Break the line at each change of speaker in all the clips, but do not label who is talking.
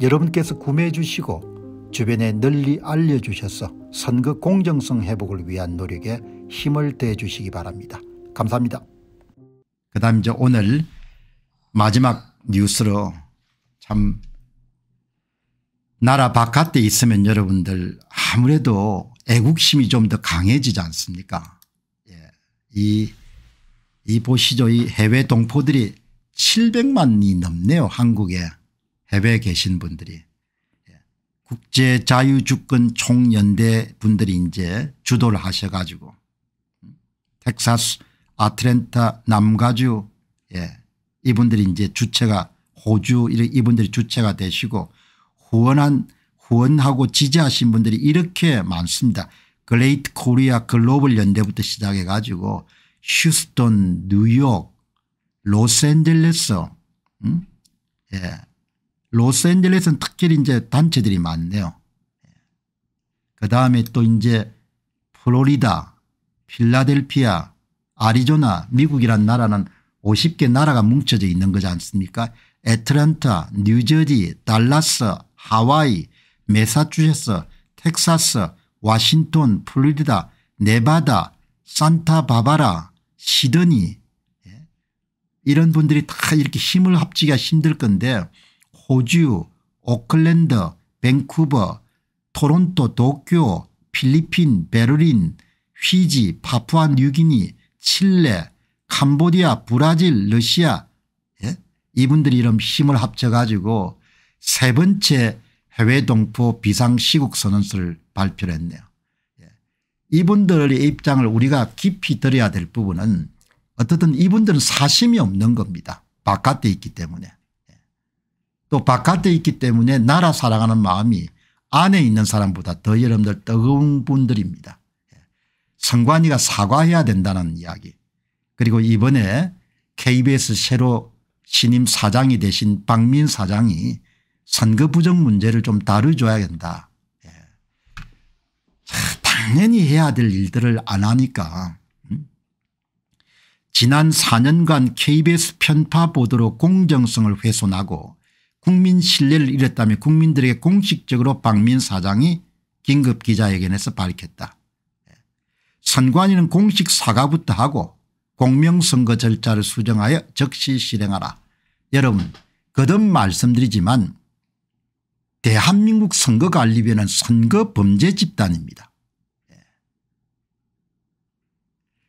여러분께서 구매해 주시고 주변에 널리 알려주셔서 선거 공정성 회복을 위한 노력에 힘을 대해 주시기 바랍니다. 감사합니다. 그 다음 이제 오늘 마지막 뉴스로 참 나라 바깥에 있으면 여러분들 아무래도 애국심이 좀 더 강해지지 않습니까 예. 이, 이 보시죠. 이 해외 동포들이 700만이 넘네요 한국에. 해외에 계신 분들이 예, 국제 자유주권 총연대 분들이 이제 주도를 하셔 가지고 음, 텍사스 아틀랜타 남가주 예 이분들이 이제 주체가 호주 이분들이 주체가 되시고 후원한 후원하고 지지하신 분들이 이렇게 많습니다. 그레이트 코리아 글로벌 연대부터 시작해 가지고 휴스턴 뉴욕 로스앤젤레스 음? 예. 로스앤젤레스는 특별히 이제 단체들이 많네요. 그 다음에 또 이제 플로리다 필라델피아 아리조나 미국이란 나라는 50개 나라가 뭉쳐져 있는 거지 않습니까 애틀랜타 뉴저지 달라스 하와이 메사추세스 텍사스 와싱턴 플로리다 네바다 산타바바라 시드니 예. 이런 분들이 다 이렇게 힘을 합치기가 힘들 건데 호주, 오클랜드, 밴쿠버, 토론토, 도쿄, 필리핀, 베를린, 휘지, 파푸아 뉴기니, 칠레, 캄보디아, 브라질, 러시아 예? 이분들이 이런 힘을 합쳐가지고 세 번째 해외 동포 비상시국 선언서를 발표를 했네요. 예. 이분들의 입장을 우리가 깊이 들여야될 부분은 어쨌든 이분들은 사심이 없는 겁니다. 바깥에 있기 때문에. 또 바깥에 있기 때문에 나라 사랑하는 마음이 안에 있는 사람보다 더 여러분들 뜨거운 분들입니다. 선관위가 사과해야 된다는 이야기 그리고 이번에 KBS 새로 신임 사장이 되신 박민 사장이 선거 부정 문제를 좀 다뤄줘야 된다. 예. 당연히 해야 될 일들을 안 하니까 음? 지난 4년간 KBS 편파 보도로 공정성을 훼손하고 국민 신뢰를 잃었다며 국민들에게 공식적으로 박민 사장이 긴급 기자회견에서 밝혔다. 선관위는 공식 사과부터 하고 공명선거 절차를 수정하여 즉시 실행하라. 여러분 거듭 말씀드리지만 대한민국 선거관리위원회는 선거범죄 집단입니다.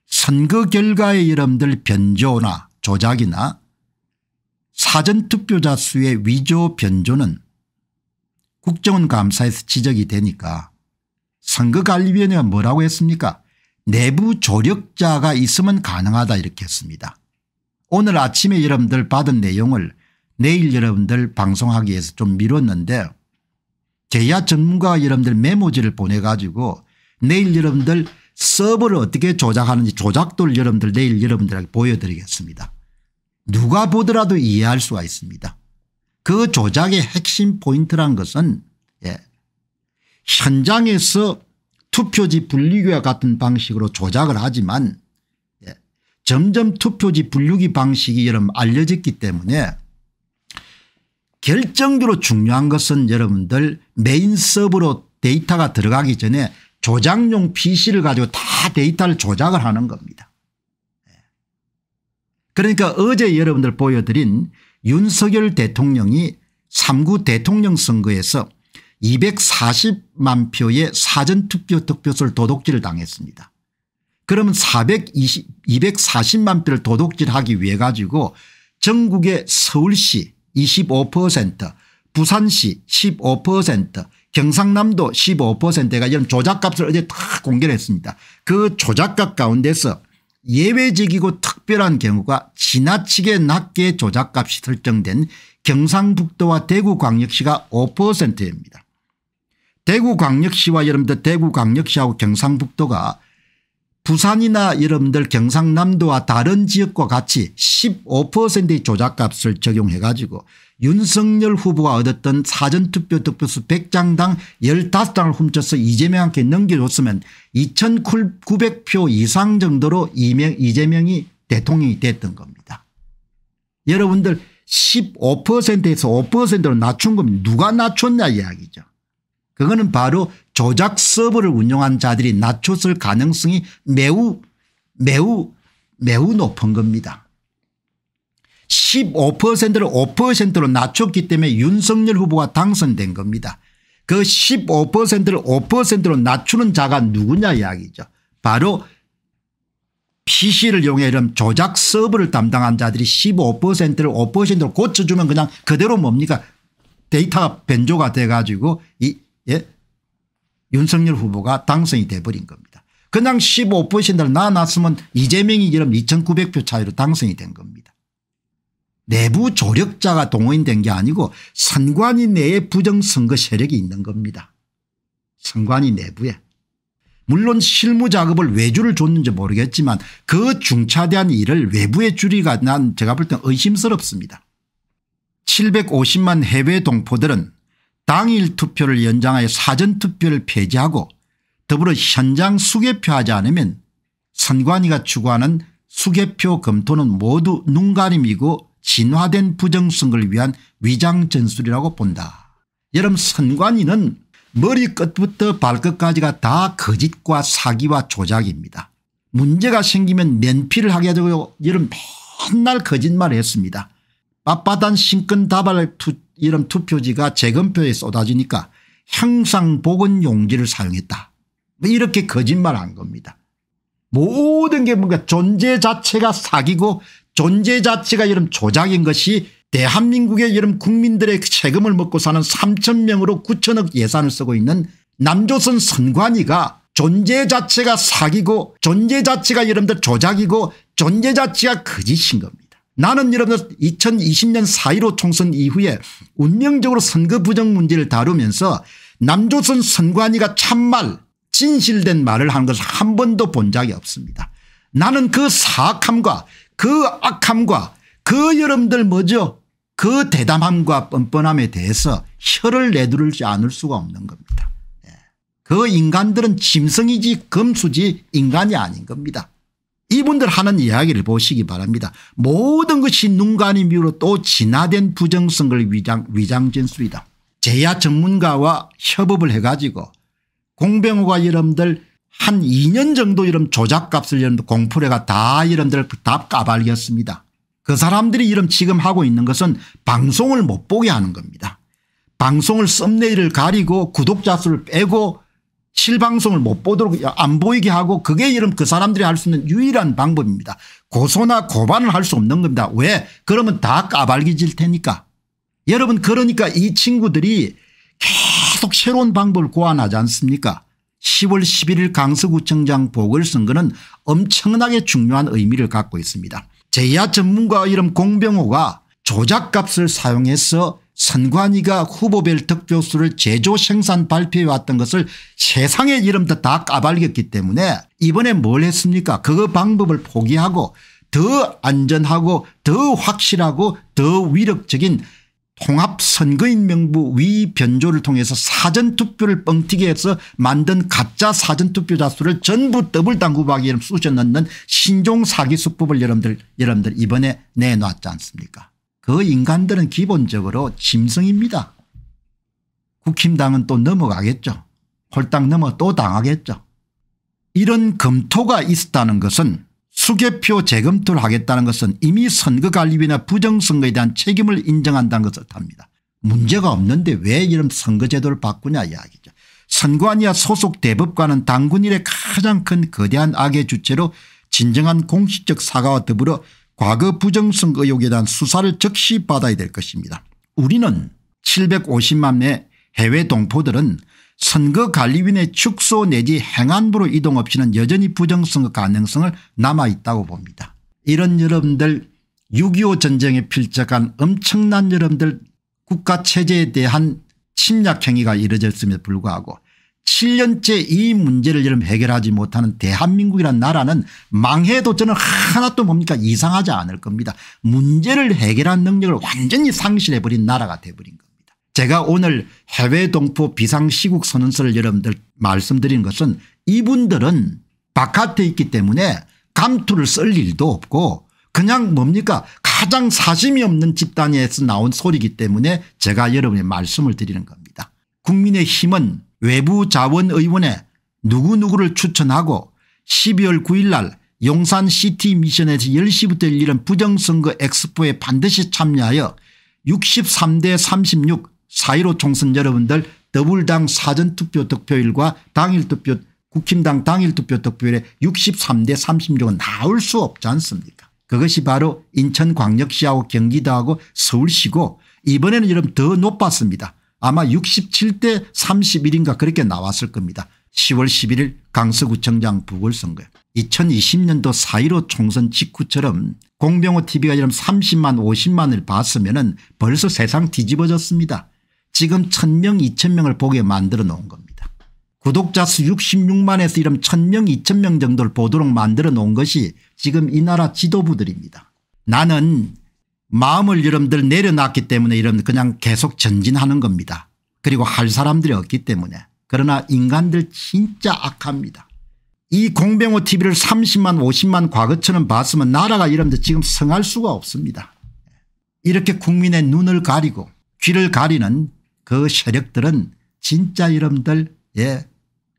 선거 결과에 여러분들 변조나 조작이나 사전투표자 수의 위조 변조는 국정원 감사에서 지적이 되니까 선거관리위원회가 뭐라고 했습니까 내부 조력자가 있으면 가능하다 이렇게 했습니다. 오늘 아침에 여러분들 받은 내용을 내일 여러분들 방송하기 위해서 좀 미뤘는데 제야 전문가 여러분들 메모지를 보내가지고 내일 여러분들 서버를 어떻게 조작하는지 조작도를 여러분들 내일 여러분들에게 보여드리겠습니다. 누가 보더라도 이해할 수가 있습니다. 그 조작의 핵심 포인트란 것은 예, 현장에서 투표지 분리기와 같은 방식으로 조작을 하지만 예, 점점 투표지 분류기 방식이 여러분 알려졌기 때문에 결정적으로 중요한 것은 여러분들 메인 서버로 데이터가 들어가기 전에 조작용 PC를 가지고 다 데이터를 조작을 하는 겁니다. 그러니까 어제 여러분들 보여드린 윤석열 대통령이 3구 대통령 선거에서 240만 표의 사전투표 득표수를 도둑질을 당했습니다. 그러면 420, 240만 표를 도둑질하기 위해 가지고 전국의 서울시 25% 부산시 15% 경상남도 15%가 이런 조작값을 어제 다 공개를 했습니다. 그 조작값 가운데서 예외적이고 특별한 경우가 지나치게 낮게 조작값이 설정된 경상북도와 대구광역시가 5%입니다. 대구광역시와 여러분들 대구광역시하고 경상북도가 부산이나 여러분들 경상남도와 다른 지역과 같이 15%의 조작값을 적용해 가지고 윤석열 후보가 얻었던 사전투표 득표수 100장당 15장을 훔쳐서 이재명한테 넘겨줬으면 2900표 이상 정도로 이재명이 대통령이 됐던 겁니다. 여러분들 15%에서 5%로 낮춘 겁니다. 누가 낮췄냐 이야기죠. 그거는 바로 조작 서버를 운영한 자들이 낮췄을 가능성이 매우 매우 매우 높은 겁니다. 15%를 5%로 낮췄기 때문에 윤석열 후보가 당선된 겁니다. 그 15%를 5%로 낮추는 자가 누구냐 이야기죠. 바로 PC를 이용해 이런 조작 서버를 담당한 자들이 15%를 5%로 고쳐주면 그냥 그대로 뭡니까 데이터 변조가 돼가지고 이 예? 윤석열 후보가 당선이 돼버린 겁니다. 그냥 15%를 나눴으면 이재명이 이름 2900표 차이로 당선이 된 겁니다. 내부 조력자가 동원된 게 아니고 선관위 내에 부정선거 세력이 있는 겁니다. 선관위 내부에. 물론 실무작업을 외주를 줬는지 모르겠지만 그 중차대한 일을 외부에 줄이가 난 제가 볼 땐 의심스럽습니다. 750만 해외 동포들은 당일 투표를 연장하여 사전투표를 폐지하고 더불어 현장 수개표하지 않으면 선관위가 추구하는 수개표 검토는 모두 눈가림이고 진화된 부정선거를 위한 위장전술이라고 본다. 여러분 선관위는 머리끝부터 발끝까지가 다 거짓과 사기와 조작입니다. 문제가 생기면 면피를 하게 되고 여러분 맨날 거짓말을 했습니다. 빳빳한 신권다발 투 이런 투표지가 재검표에 쏟아지니까 향상복원 용지를 사용했다. 뭐 이렇게 거짓말한 겁니다. 모든 게 뭔가 존재 자체가 사기고 존재 자체가 이런 조작인 것이 대한민국의 이런 국민들의 세금을 먹고 사는 3천 명으로 9천억 예산을 쓰고 있는 남조선 선관위가 존재 자체가 사기고 존재 자체가 여러분들 조작이고 존재 자체가 거짓인 겁니다. 나는 여러분들 2020년 4.15 총선 이후에 운명적으로 선거 부정 문제를 다루면서 남조선 선관위가 참말 진실된 말을 하는 것을 한 번도 본 적이 없습니다. 나는 그 사악함과 그 악함과 그 여러분들 뭐죠 그 대담함과 뻔뻔함에 대해서 혀를 내두르지 않을 수가 없는 겁니다. 예. 그 인간들은 짐승이지 금수지 인간이 아닌 겁니다. 이분들 하는 이야기를 보시기 바랍니다. 모든 것이 눈가림 이유로 또 진화된 부정성을 위장, 위장 진수이다 제야 전문가와 협업을 해가지고 공병호가 여러분들 한 2년 정도 이런 조작값을 여러분 공포해가다 여러분들 다 그 까발렸습니다. 그 사람들이 이름 지금 하고 있는 것은 방송을 못 보게 하는 겁니다. 방송을 썸네일을 가리고 구독자 수를 빼고 실방송을 못 보도록 안 보이게 하고 그게 이름 그 사람들이 할 수 있는 유일한 방법입니다. 고소나 고발을 할 수 없는 겁니다. 왜 그러면 다 까발기질 테니까. 여러분 그러니까 이 친구들이 계속 새로운 방법을 고안하지 않습니까 10월 11일 강서구청장 보궐선거는 엄청나게 중요한 의미를 갖고 있습니다. 제야 전문가 이름 공병호가 조작값을 사용해서 선관위가 후보별 득표수를 제조 생산 발표해 왔던 것을 세상의 이름도 다 까발렸기 때문에 이번에 뭘 했습니까 그 방법을 포기하고 더 안전하고 더 확실하고 더 위력적인 통합선거인명부 위변조를 통해서 사전투표를 뻥튀기 해서 만든 가짜 사전투표자 수를 전부 더블당 구박이기 쑤셔 넣는 신종 사기 수법을 여러분들 여러분들 이번에 내놨지 않습니까 그 인간들은 기본적으로 짐승입니다. 국힘당은 또 넘어가겠죠. 홀딱 넘어 또 당하겠죠. 이런 검토가 있었다는 것은 수개표 재검토를 하겠다는 것은 이미 선거관리비나 부정선거에 대한 책임을 인정한다는 것을 답니다. 문제가 없는데 왜 이런 선거제도를 바꾸냐 이야기죠. 선관위와 소속 대법관은 당군 일의 가장 큰 거대한 악의 주체로 진정한 공식적 사과와 더불어 과거 부정성 의혹에 대한 수사를 즉시 받아야 될 것입니다. 우리는 750만 명 해외 동포들은 선거관리위원회 축소 내지 행안부로 이동 없이는 여전히 부정선거 가능성을 남아있다고 봅니다. 이런 여러분들 6.25 전쟁에 필적한 엄청난 여러분들 국가체제에 대한 침략 행위가 이뤄졌음에도 불구하고 7년째 이 문제를 여러분 해결하지 못하는 대한민국이란 나라는 망해도 저는 하나도 뭡니까 이상하지 않을 겁니다. 문제를 해결한 능력을 완전히 상실해버린 나라가 돼버린 겁니다. 제가 오늘 해외 동포 비상시국 선언서를 여러분들 말씀드린 것은 이분들은 바깥에 있기 때문에 감투를 쓸 일도 없고 그냥 뭡니까 가장 사심이 없는 집단에서 나온 소리기 때문에 제가 여러분의 말씀을 드리는 겁니다. 국민의 힘은 외부 자원 의원에 누구누구를 추천하고 12월 9일 날 용산 시티 미션에서 10시부터 열리는 부정선거 엑스포에 반드시 참여하여 63대 36 4.15 총선 여러분들 더블당 사전투표 득표율과 당일투표 국힘당 당일투표 득표율의 63대 36은 나올 수 없지 않습니까 그것이 바로 인천광역시하고 경기도하고 서울시고 이번에는 여러분 더 높았습니다. 아마 67대 31인가 그렇게 나왔을 겁니다. 10월 11일 강서구청장 부궐선거 2020년도 4.15 총선 직후처럼 공병호TV가 이런 30만 50만을 봤으면 은 벌써 세상 뒤집어졌습니다. 지금 1000명 2000명을 보게 만들어 놓은 겁니다. 구독자 수 66만에서 이런 1000명 2000명 정도를 보도록 만들어 놓은 것이 지금 이 나라 지도부들입니다. 나는 마음을 여러분들 내려놨기 때문에 여 이런 그냥 계속 전진하는 겁니다. 그리고 할 사람들이 없기 때문에 그러나 인간들 진짜 악합니다. 이 공병호 TV를 30만 50만 과거처럼 봤으면 나라가 여러분들 지금 성할 수가 없습니다. 이렇게 국민의 눈을 가리고 귀를 가리는 그 세력들은 진짜 여러분들 의 예,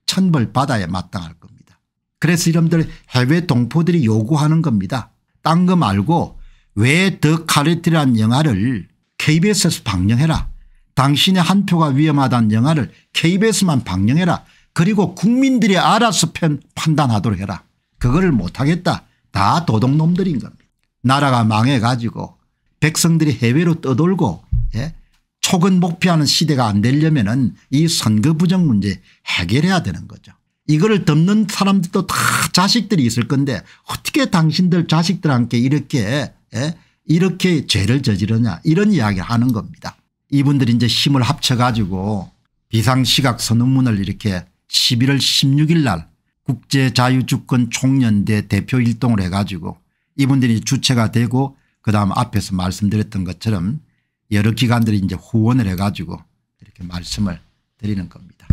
천벌받아야 마땅할 겁니다. 그래서 여러분들 해외 동포들이 요구하는 겁니다. 딴 거 말고 왜더 카레티라는 영화를 KBS에서 방영해라. 당신의 한 표가 위험하다는 영화를 KBS만 방영해라. 그리고 국민들이 알아서 편, 판단하도록 해라. 그거를 못하겠다. 다 도둑놈들인 겁니다. 나라가 망해가지고 백성들이 해외로 떠돌고 예? 촉은 목표하는 시대가 안 되려면 은이 선거 부정 문제 해결해야 되는 거죠. 이거를 덮는 사람들도 다 자식들이 있을 건데 어떻게 당신들 자식들한테 이렇게 예? 이렇게 죄를 저지르냐 이런 이야기를 하는 겁니다. 이분들이 이제 힘을 합쳐 가지고 비상시각 선언문을 이렇게 11월 16일 날 국제자유주권 총연대 대표 일동을 해가지고 이분들이 주체가 되고 그다음 앞에서 말씀드렸던 것처럼 여러 기관들이 이제 후원을 해가지고 이렇게 말씀을 드리는 겁니다.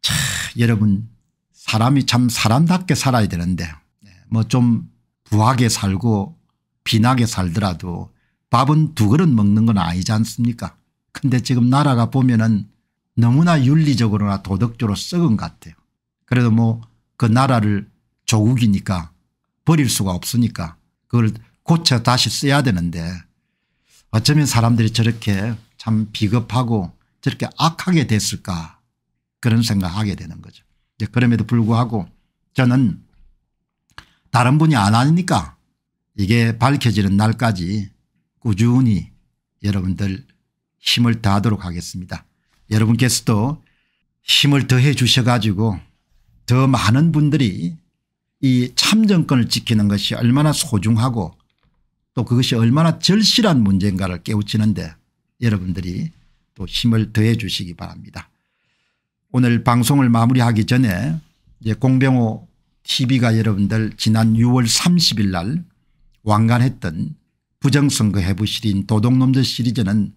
자, 여러분 사람이 참 사람답게 살아야 되는데 예, 뭐좀 부하게 살고 비나게 살더라도 밥은 두 그릇 먹는 건 아니지 않습니까 근데 지금 나라가 보면은 너무나 윤리적으로나 도덕적으로 썩은 것 같아요. 그래도 뭐 그 나라를 조국이니까 버릴 수가 없으니까 그걸 고쳐 다시 써야 되는데 어쩌면 사람들이 저렇게 참 비겁하고 저렇게 악하게 됐을까 그런 생각하게 되는 거죠. 그럼에도 불구하고 저는 다른 분이 안 하니까 이게 밝혀지는 날까지 꾸준히 여러분들 힘을 다하도록 하겠습니다. 여러분께서도 힘을 더해 주셔 가지고 더 많은 분들이 이 참정권을 지키는 것이 얼마나 소중하고 또 그것이 얼마나 절실한 문제인가를 깨우치는데 여러분들이 또 힘을 더해 주시기 바랍니다. 오늘 방송을 마무리하기 전에 이제 공병호 TV가 여러분들 지난 6월 30일 날 왕관했던 부정선거 해부실인 도둑놈들 시리즈는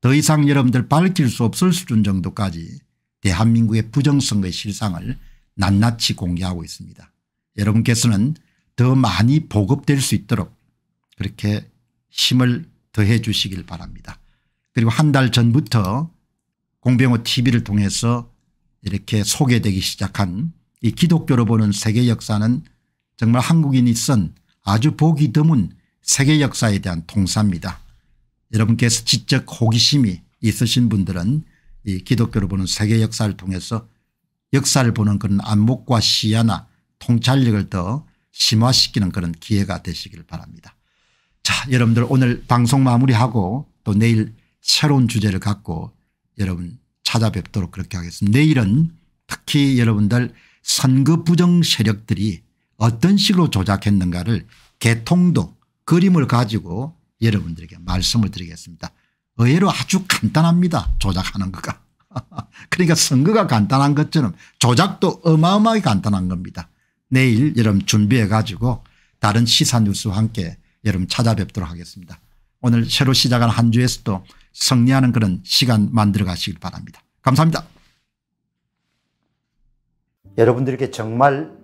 더 이상 여러분들 밝힐 수 없을 수준 정도까지 대한민국의 부정선거의 실상을 낱낱이 공개하고 있습니다. 여러분께서는 더 많이 보급될 수 있도록 그렇게 힘을 더해 주시길 바랍니다. 그리고 한 달 전부터 공병호 tv를 통해서 이렇게 소개되기 시작한 이 기독교로 보는 세계 역사는 정말 한국인이 쓴 아주 보기 드문 세계 역사에 대한 통사입니다. 여러분께서 지적 호기심이 있으신 분들은 이 기독교를 보는 세계 역사를 통해서 역사를 보는 그런 안목과 시야나 통찰력을 더 심화시키는 그런 기회가 되시길 바랍니다. 자 여러분들 오늘 방송 마무리하고 또 내일 새로운 주제를 갖고 여러분 찾아뵙도록 그렇게 하겠습니다. 내일은 특히 여러분들 선거 부정 세력들이 어떤 식으로 조작했는가를 개통도 그림을 가지고 여러분들에게 말씀을 드리겠습니다. 의외로 아주 간단합니다. 조작하는 거가. 그러니까 선거가 간단한 것처럼 조작도 어마어마하게 간단한 겁니다. 내일 여러분 준비해 가지고 다른 시사뉴스와 함께 여러분 찾아뵙도록 하겠습니다. 오늘 새로 시작한 한 주에서도 승리하는 그런 시간 만들어 가시길 바랍니다. 감사합니다. 여러분들께 정말